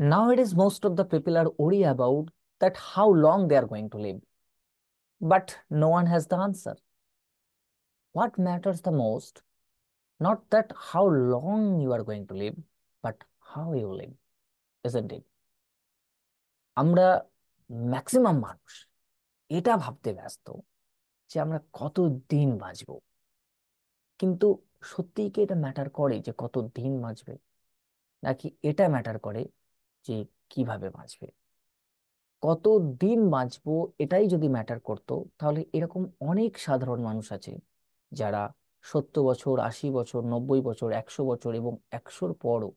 Nowadays, most of the people are worried about that how long they are going to live. But no one has the answer. What matters the most, not that how long you are going to live, but how you live, isn't it? আমরা maximum মানুষ এটা ভাবতে ব্যস্ত যে আমরা কত দিন বাঁচব কিন্তু সত্যিই কি এটা ম্যাটার করে যে কত দিন বাঁচবে নাকি এটা ম্যাটার করে যে কিভাবে বাঁচবে কত দিন বাঁচবো এটাই যদি ম্যাটার করতো তাহলে এরকম অনেক সাধারণ মানুষ আছে যারা সত্তর বছর আশি বছর নব্বই বছর একশো বছর এবং একশোর পরও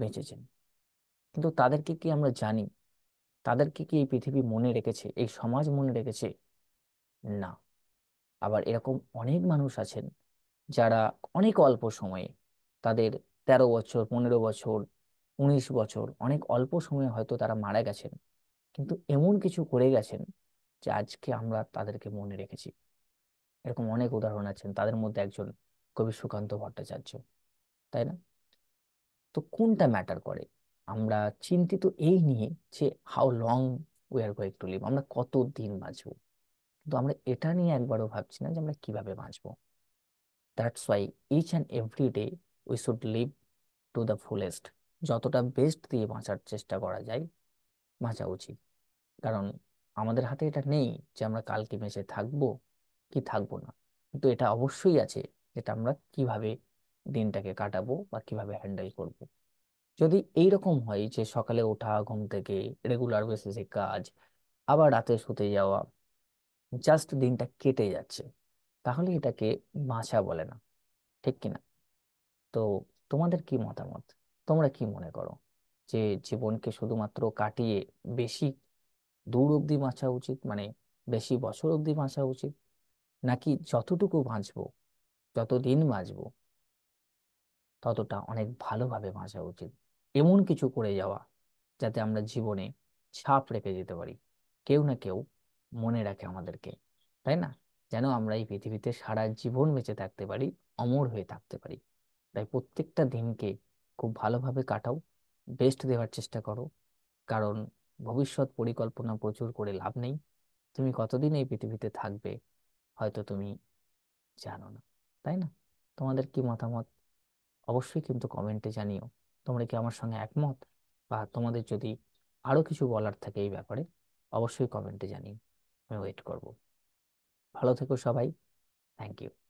বেঁচেছেন কিন্তু তাদেরকে কি আমরা জানি তাদেরকে কি এই পৃথিবী মনে রেখেছে এই সমাজ মনে রেখেছে না আবার এরকম অনেক মানুষ আছেন যারা অনেক অল্প সময়ে তাদের তেরো বছর পনেরো বছর উনিশ বছর অনেক অল্প সময়ে হয়তো তারা মারা গেছেন কিন্তু এমন কিছু করে গেছেন যে আজকে আমরা তাদেরকে মনে রেখেছি এরকম অনেক উদাহরণ আছেন তাদের মধ্যে একজন কবি সুকান্ত ভট্টাচার্য তাই না তো কোনটা ম্যাটার করে আমরা চিন্তিত এই নিয়ে যে how long we are going to live আমরা কত দিন বাঁচব কিন্তু আমরা এটা নিয়ে একবারও ভাবছি না যে আমরা কিভাবে বাঁচব that's why each and every day we should live to the fullest যতটা বেস্ট দিয়ে বাঁচার চেষ্টা করা যায় বাঁচা উচিত কারণ আমাদের হাতে এটা নেই যে আমরা কালকে মেসে থাকব কি থাকব না কিন্তু এটা অবশ্যই আছে এটা আমরা কিভাবে দিনটাকে কাটাবো বা কিভাবে হ্যান্ডেল করব। যদি এই রকম হয় যে সকালে ওঠা ঘুম থেকে রেগুলার বেসিসে কাজ আবার রাতে শুতে যাওয়া জাস্ট দিনটা কেটে যাচ্ছে তাহলে এটাকে বাঁচা বলে না ঠিক কিনা তো তোমাদের কি মতামত তোমরা কি মনে করো যে জীবনকে শুধুমাত্র কাটিয়ে বেশি দূর অব্দি বাঁচা উচিত মানে বেশি বছর অব্দি বাঁচা উচিত নাকি যতটুকু বাঁচবো যতদিন বাঁচবো ততটা অনেক ভালোভাবে বাঁচা উচিত এমন কিছু করে যাওয়া যাতে আমরা জীবনে ছাপ রেখে যেতে পারি কেউ না কেউ মনে রাখে আমাদেরকে তাই না যেন আমরা এই পৃথিবীতে সারা জীবন বেঁচে থাকতে পারি অমর হয়ে থাকতে পারি তাই প্রত্যেকটা দিনকে খুব ভালোভাবে কাটাও বেস্ট দেওয়ার চেষ্টা করো কারণ ভবিষ্যৎ পরিকল্পনা প্রচুর করে লাভ নেই তুমি কতদিন এই পৃথিবীতে থাকবে হয়তো তুমি জানো না তাই না তোমাদের কি মতামত অবশ্যই কিন্তু কমেন্টে জানিও তোমরা কি আমার সঙ্গে একমত বা তোমাদের যদি আরও কিছু বলার থাকে এই ব্যাপারে অবশ্যই কমেন্টে জানিও আমি ওয়েট করব ভালো থেকো সবাই থ্যাংক ইউ